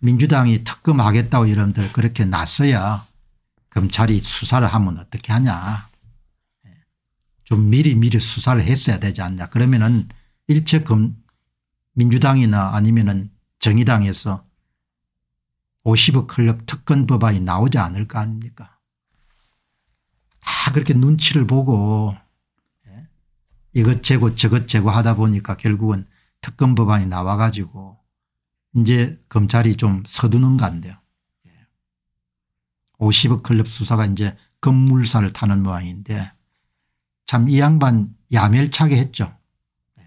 민주당이 특검하겠다고 여러분들 그렇게 났어야 검찰이 수사를 하면 어떻게 하냐. 예. 좀 미리 미리 수사를 했어야 되지 않냐. 그러면은 일체 금 민주당이나 아니면은 정의당에서 50억 클럽 특검 법안이 나오지 않을 거 아닙니까. 다 그렇게 눈치를 보고 예. 이것 재고 저것 재고 하다 보니까 결국은 특검 법안이 나와 가지고 이제 검찰이 좀 서두는 건데요 50억 예. 클럽 수사가 이제 건물사를 타는 모양인데 참 이 양반 야멸차게 했죠. 예.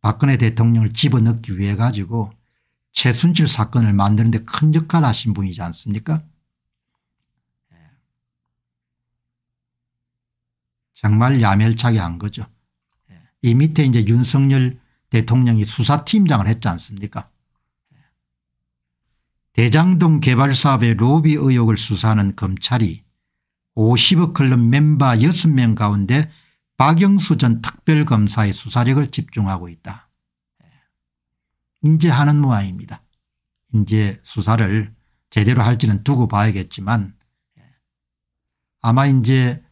박근혜 대통령을 집어넣기 위해 가지고 최순실 사건을 만드는데 큰 역할을 하신 분이지 않습니까 예. 정말 야멸차게 한 거죠. 이 밑에 이제 윤석열 대통령이 수사팀장을 했지 않습니까 대장동 개발사업의 로비 의혹을 수사하는 검찰이 50억 클럽 멤버 6명 가운데 박영수 전 특별검사의 수사력을 집중하고 있다. 인제하는 모양입니다. 인제 수사를 제대로 할지는 두고 봐야겠지만 아마 이제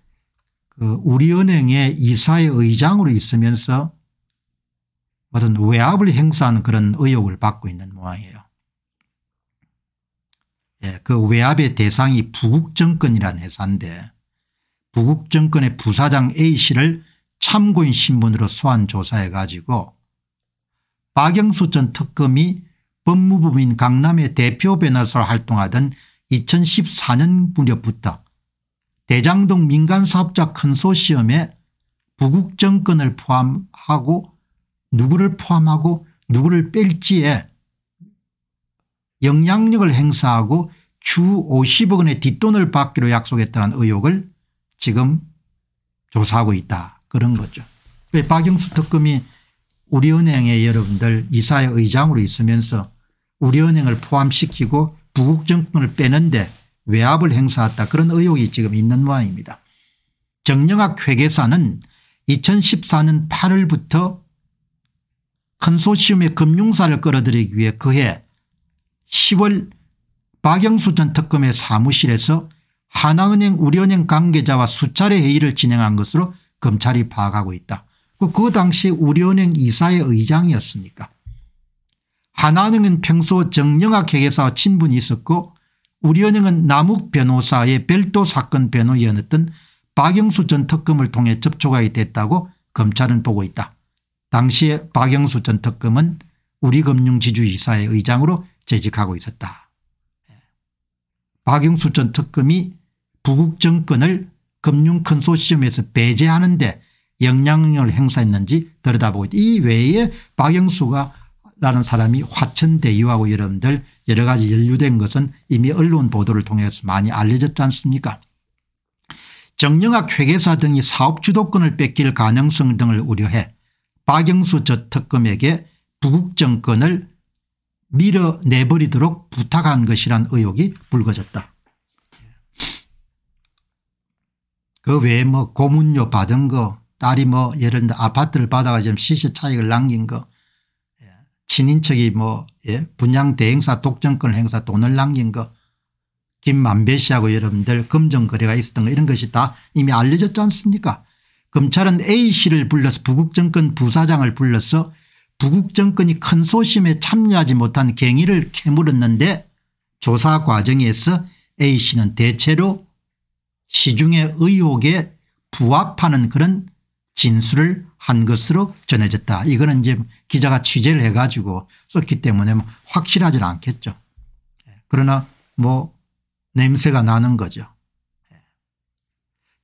그 우리은행의 이사의 의장으로 있으면서 어떤 외압을 행사하는 그런 의혹을 받고 있는 모양이에요. 예, 그 외압의 대상이 부국정권이라는 회사인데 부국정권의 부사장 A씨를 참고인 신분으로 소환 조사해 가지고 박영수 전 특검이 법무부인 강남의 대표 변호사로 활동하던 2014년 무렵부터 대장동 민간사업자 컨소시엄에 부국정권을 포함하고 누구를 포함하고 누구를 뺄지에 영향력을 행사하고 주 50억 원의 뒷돈을 받기로 약속했다는 의혹을 지금 조사하고 있다 그런 거죠. 박영수 특검이 우리은행에 여러분들 이사의 의장으로 있으면서 우리은행을 포함시키고 부국정권을 빼는데 외압을 행사했다 그런 의혹이 지금 있는 모양입니다. 정영학 회계사는 2014년 8월부터 컨소시엄의 금융사를 끌어들이기 위해 그해 10월 박영수 전 특검의 사무실에서 하나은행 우리은행 관계자와 수차례 회의를 진행한 것으로 검찰이 파악하고 있다. 그, 그 당시 우리은행 이사의 의장이었으니까. 하나은행은 평소 정영학 회계사와 친분이 있었고 우리은행은 남욱 변호사의 별도 사건 변호위원했던 박영수 전 특검을 통해 접촉하게 됐다고 검찰은 보고 있다. 당시에 박영수 전 특검은 우리금융지주이사의 의장으로 재직하고 있었다. 예. 박영수 전 특검이 부국 정권을 금융컨소시엄에서 배제하는 데 영향력을 행사했는지 들여다보고 이 외에 박영수가 라는 사람이 화천대유하고 여러분들 여러 가지 연루된 것은 이미 언론 보도를 통해서 많이 알려졌지 않습니까 정영학 회계사 등이 사업 주도권을 뺏길 가능성 등을 우려해 박영수 저 특검에게 부국 정권을 밀어내버리도록 부탁한 것이란 의혹이 불거졌다. 그 외에 뭐 고문료 받은 거 딸이 뭐 예를 들어 아파트를 받아가지고 시세 차익을 남긴 거 예, 친인척이 뭐 예? 분양 대행사 독점권 행사 돈을 남긴 거 김만배 씨하고 여러분들 금전거래가 있었던 거 이런 것이 다 이미 알려졌지 않습니까 검찰은 A씨를 불러서 부국정권 부사장을 불러서 부국정권이 큰소심에 참여하지 못한 갱의를 캐물었는데 조사 과정에서 A씨는 대체로 시중의 의혹에 부합하는 그런 진술을 한 것으로 전해졌다. 이거는 이제 기자가 취재를 해가지고 썼기 때문에 뭐 확실하지는 않겠죠. 예, 그러나 뭐 냄새가 나는 거죠. 예.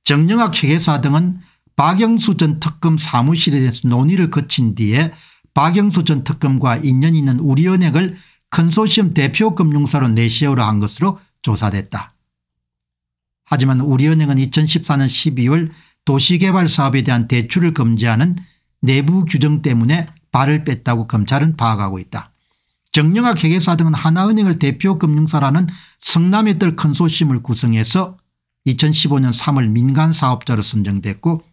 정영학 회계사 등은 박영수 전 특검 사무실에 대해서 논의를 거친 뒤에 박영수 전 특검과 인연 있는 우리은행을 컨소시엄 대표 금융사로 내세우려 한 것으로 조사됐다. 하지만 우리은행은 2014년 12월 도시개발 사업에 대한 대출을 금지하는 내부 규정 때문에 발을 뺐다고 검찰은 파악하고 있다. 정영학 회계사 등은 하나은행을 대표 금융사라는 성남의뜰 컨소시엄을 구성해서 2015년 3월 민간사업자로 선정됐고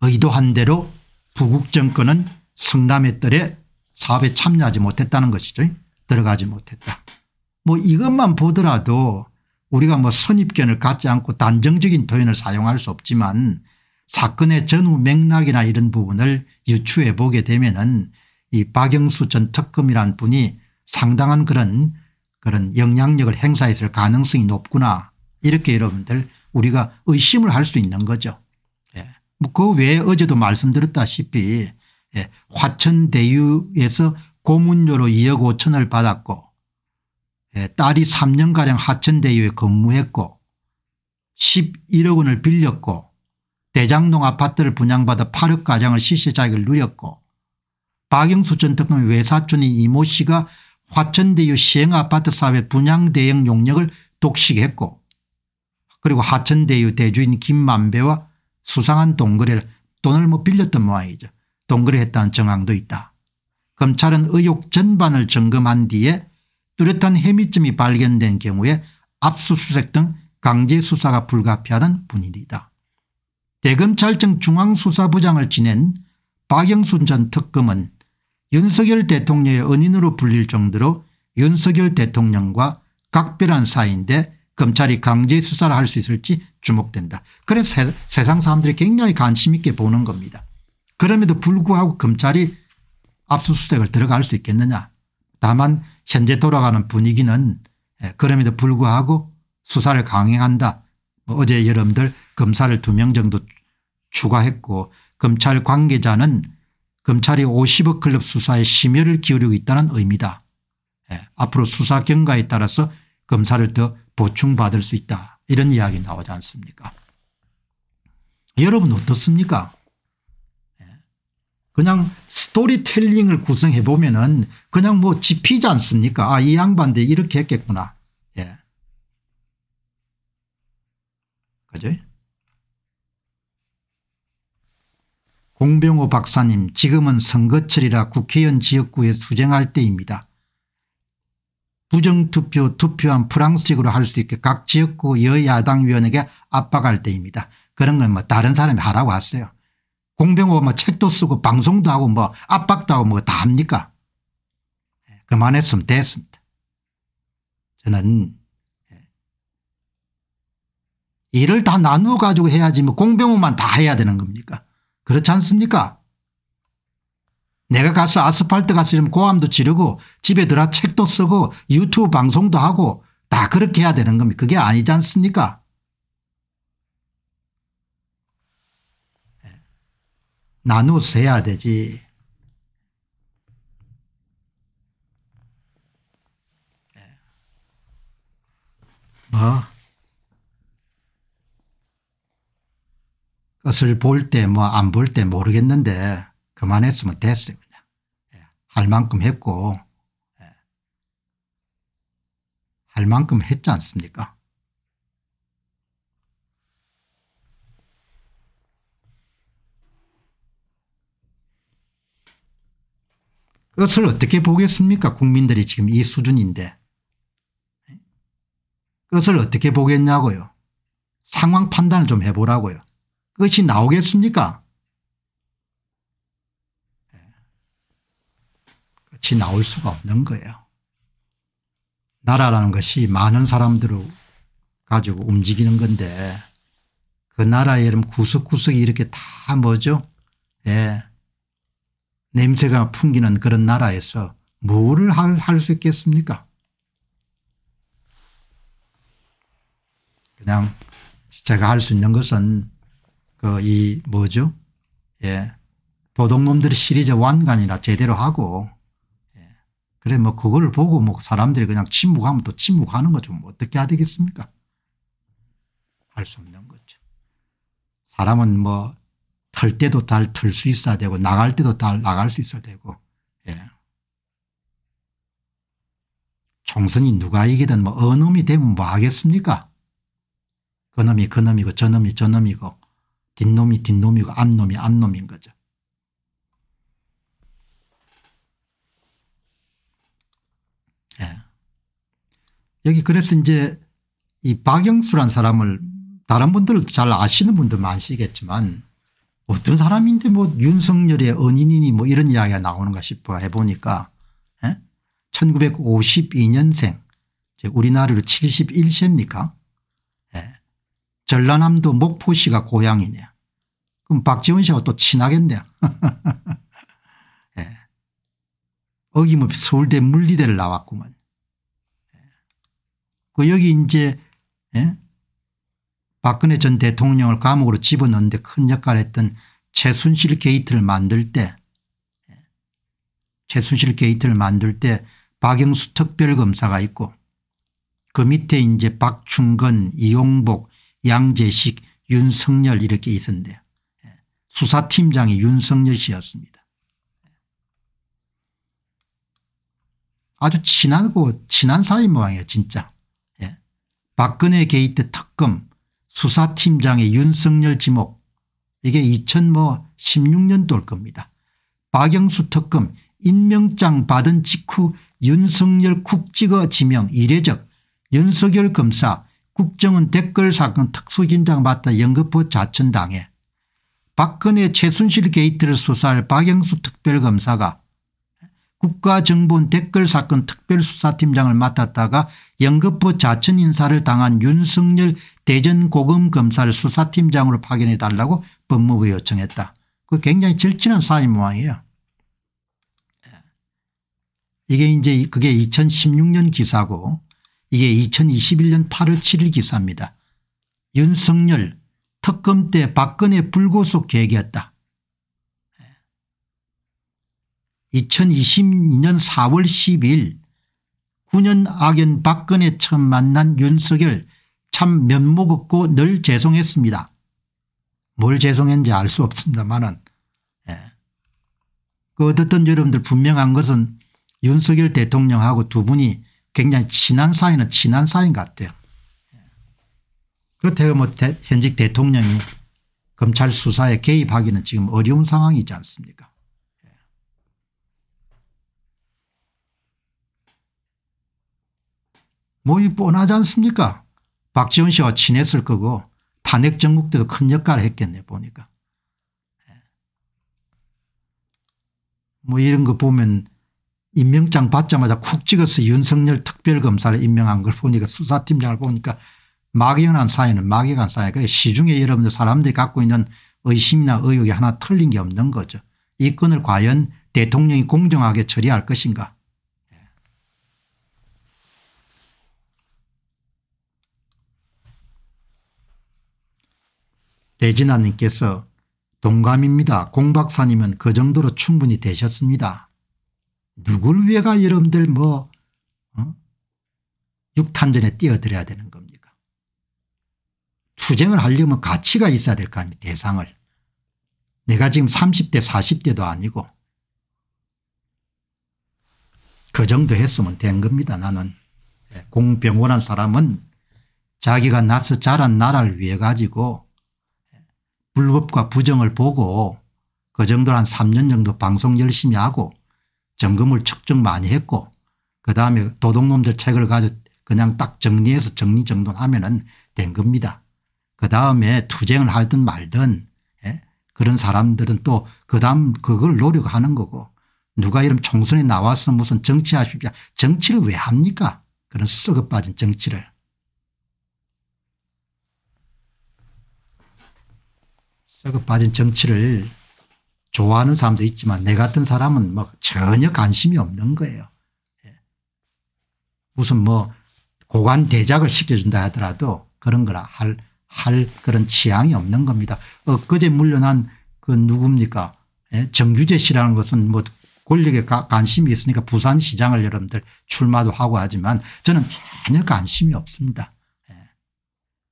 의도한 대로 부국 정권은 성남의 뜰에 사업에 참여하지 못했다는 것이죠. 들어가지 못했다. 뭐 이것만 보더라도 우리가 뭐 선입견을 갖지 않고 단정적인 표현을 사용할 수 없지만 사건의 전후 맥락이나 이런 부분을 유추해 보게 되면은 이 박영수 전 특검이란 분이 상당한 그런 그런 영향력을 행사했을 가능성이 높구나 이렇게 여러분들 우리가 의심을 할 수 있는 거죠. 뭐 그 외에 어제도 말씀드렸다시피 예, 화천대유에서 고문료로 2억 5천을 받았고 예, 딸이 3년가량 화천대유에 근무했고 11억 원을 빌렸고 대장동 아파트를 분양받아 8억가량을 시세자익을 누렸고 박영수 전 특검의 외사촌인 이모 씨가 화천대유 시행아파트 사업의 분양대행 용역을 독식했고 그리고 화천대유 대주인 김만배와 수상한 동거래를 돈을 못 빌렸던 모양이죠. 동거래했다는 정황도 있다. 검찰은 의혹 전반을 점검한 뒤에 뚜렷한 혐의점이 발견된 경우에 압수수색 등 강제 수사가 불가피하는 분위기다. 대검찰청 중앙수사부장을 지낸 박영순 전 특검은 윤석열 대통령의 은인으로 불릴 정도로 윤석열 대통령과 각별한 사이인데 검찰이 강제 수사를 할 수 있을지 주목된다. 그래서 세, 상 사람들이 굉장히 관심 있게 보는 겁니다. 그럼에도 불구하고 검찰이 압수수색을 들어갈 수 있겠느냐. 다만 현재 돌아가는 분위기는 예, 그럼에도 불구하고 수사를 강행한다. 뭐 어제 여러분들 검사를 두 명 정도 추가했고 검찰 관계자는 검찰이 50억 클럽 수사에 심혈을 기울이고 있다는 의미다. 예, 앞으로 수사 경과에 따라서 검사를 더 보충받을 수 있다. 이런 이야기 나오지 않습니까? 여러분 어떻습니까? 예. 그냥 스토리텔링을 구성해 보면은 그냥 뭐 집히지 않습니까? 아, 이 양반들 이렇게 했겠구나. 예. 그죠? 공병호 박사님, 지금은 선거철이라 국회의원 지역구에 수쟁할 때입니다. 부정투표 투표한 프랑스식으로 할 수 있게 각 지역구 여야당 위원에게 압박할 때입니다. 그런 걸 뭐 다른 사람이 하라고 왔어요. 공병호 뭐 책도 쓰고 방송도 하고 뭐 압박도 하고 뭐 다 합니까? 예, 그만했으면 됐습니다. 저는 예. 일을 다 나누어 가지고 해야지 뭐 공병호만 다 해야 되는 겁니까? 그렇지 않습니까? 내가 가서 아스팔트 가서 면 고함도 지르고 집에 들어 책도 쓰고 유튜브 방송도 하고 다 그렇게 해야 되는 겁니다. 그게 아니지 않습니까? 예. 나누어서 해야 되지. 예. 뭐그 것을 볼 때 뭐 안 볼때 뭐 모르겠는데 그만했으면 됐어요. 그냥. 예. 할 만큼 했고 예. 할 만큼 했지 않습니까 그것을 어떻게 보겠습니까 국민들이 지금 이 수준인데 예? 그것을 어떻게 보겠냐고요 상황 판단을 좀 해보라고요 그것이 나오겠습니까 같이 나올 수가 없는 거예요. 나라라는 것이 많은 사람들을 가지고 움직이는 건데 그 나라의 이름 구석구석이 이렇게 다 뭐죠? 예. 냄새가 풍기는 그런 나라에서 뭐를 할 수 있겠습니까? 그냥 제가 할 수 있는 것은 그 이 뭐죠? 예. 도둑놈들의 시리즈 완간이나 제대로 하고 그래 뭐 그걸 보고 뭐 사람들이 그냥 침묵하면 또 침묵하는 거죠. 뭐 어떻게 해야 되겠습니까? 할 수 없는 거죠. 사람은 뭐털 때도 털수 있어야 되고 나갈 때도 잘 나갈 수 있어야 되고 예. 총선이 누가 이기든 뭐 어놈이 되면 뭐 하겠습니까? 그놈이 그놈이고 저놈이 저놈이고 뒷놈이 뒷놈이고 앞놈이 앞놈인 거죠. 예. 여기 그래서 이제 이 박영수란 사람을 다른 분들도잘 아시는 분들많으시겠지만 어떤 사람인데 뭐 윤석열의 언인이니 뭐 이런 이야기가 나오는가 싶어 해보니까 예? 1952년생 우리나라로 71세입니까 예. 전라남도 목포시가 고향이냐 그럼 박지원 씨하고 또 친하겠네요 어김없이 서울대 물리대를 나왔구만. 예. 그 여기 이제 예? 박근혜 전 대통령을 감옥으로 집어넣는데 큰 역할을 했던 최순실 게이트를 만들 때 예? 최순실 게이트를 만들 때 박영수 특별검사가 있고 그 밑에 이제 박충근, 이용복, 양재식, 윤석열 이렇게 있었는데 예. 수사팀장이 윤석열 씨였습니다. 아주 친하고 친한 사이 모양이에요 진짜. 예. 박근혜 게이트 특검 수사팀장의 윤석열 지목 이게 2016년도일 겁니다. 박영수 특검 임명장 받은 직후 윤석열 국지거 지명 이례적 윤석열 검사 국정원 댓글 사건 특수팀장 맡다 연거포 자천당해 박근혜 최순실 게이트를 수사할 박영수 특별검사가 국가정보원 댓글 사건 특별수사팀장을 맡았다가 연급부 자천 인사를 당한 윤석열 대전고검검사를 수사팀장으로 파견해 달라고 법무부에 요청했다. 그 굉장히 절친한 사이 모양이에요. 이게 이제 그게 2016년 기사고 이게 2021년 8월 7일 기사입니다. 윤석열 특검 때 박근혜 불고속 계획이었다. 2022년 4월 12일 9년 악연 박근혜 처음 만난 윤석열 참 면목 없고 늘 죄송했습니다. 뭘 죄송했는지 알 수 없습니다만은 예. 그 어떻든 여러분들 분명한 것은 윤석열 대통령하고 두 분이 굉장히 친한 사이는 친한 사이인 것 같아요. 예. 그렇다고 뭐 대, 현직 대통령이 검찰 수사에 개입하기는 지금 어려운 상황이지 않습니까 뭐이 뻔하지 않습니까 박지원 씨와 친했을 거고 탄핵 정국 때도 큰 역할을 했겠네 보니까. 예. 뭐 이런 거 보면 임명장 받자마자 쿡 찍어서 윤석열 특별검사를 임명한 걸 보니까 수사팀장을 보니까 막연한 사연은 막연한 사연. 그래 시중에 여러분들 사람들이 갖고 있는 의심이나 의혹이 하나 틀린 게 없는 거죠. 이 건을 과연 대통령이 공정하게 처리할 것인가 레지나님께서 동감입니다. 공박사님은 그 정도로 충분히 되셨습니다. 누굴 위해가 여러분들 뭐 어? 육탄전에 뛰어들어야 되는 겁니까? 투쟁을 하려면 가치가 있어야 될 거 아닙니까 대상을. 내가 지금 30대 40대도 아니고 그 정도 했으면 된 겁니다. 나는 예, 공병원한 사람은 자기가 나서 자란 나라를 위해 가지고 불법과 부정을 보고 그정도한 3년 정도 방송 열심히 하고 점검을 측정 많이 했고 그다음에 도둑놈들 책을 가지고 그냥 딱 정리해서 정리정돈 하면 은된 겁니다. 그다음에 투쟁을 하든 말든 예? 그런 사람들은 또 그다음 그걸 노력하는 거고 누가 이런 총선에 나와서 무슨 정치하십니까 정치를 왜 합니까 그런 썩어빠진 정치를 썩어 빠진 정치를 좋아하는 사람도 있지만 내 같은 사람은 뭐 전혀 관심이 없는 거예요. 예. 무슨 뭐 고관 대작을 시켜준다 하더라도 그런 거라 할, 할 그런 취향이 없는 겁니다. 엊그제 물려난 그 누굽니까 예, 정규재 씨라는 것은 뭐 권력에 가, 관심이 있으니까 부산시장을 여러분들 출마도 하고 하지만 저는 전혀 관심이 없습니다. 예.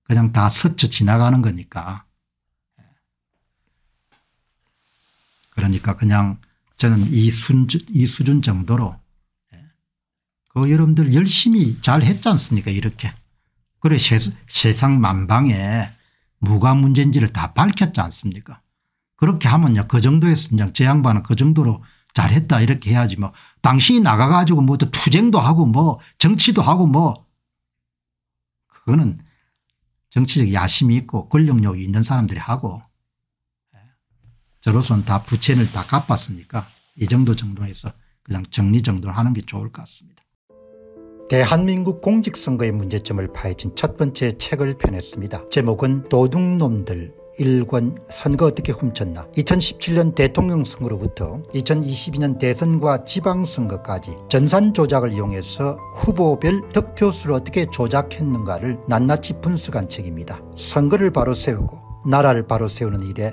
그냥 다 스쳐 지나가는 거니까 그러니까 그냥 저는 이, 순주, 이 수준 정도로 예. 그 여러분들 열심히 잘 했지 않습니까 이렇게. 그래 세상 만방에 뭐가 문제인지를 다 밝혔지 않습니까 그렇게 하면그 정도에서 그냥 제 양반은 그 정도로 잘했다 이렇게 해야지 뭐 당신이 나가가지고 뭐 또 투쟁도 하고 뭐 정치도 하고 뭐 그거는 정치적 야심이 있고 권력욕이 있는 사람들이 하고 저로서는 다 부채를 다 갚았으니까 이 정도 정도에서 그냥 정리정돈을 하는 게 좋을 것 같습니다. 대한민국 공직선거의 문제점을 파헤친 첫 번째 책을 펴냈습니다. 제목은 도둑놈들 일권 선거 어떻게 훔쳤나 2017년 대통령 선거로부터 2022년 대선과 지방선거까지 전산 조작을 이용해서 후보별 득표수를 어떻게 조작했는가를 낱낱이 분석한 책입니다. 선거를 바로 세우고 나라를 바로 세우는 일에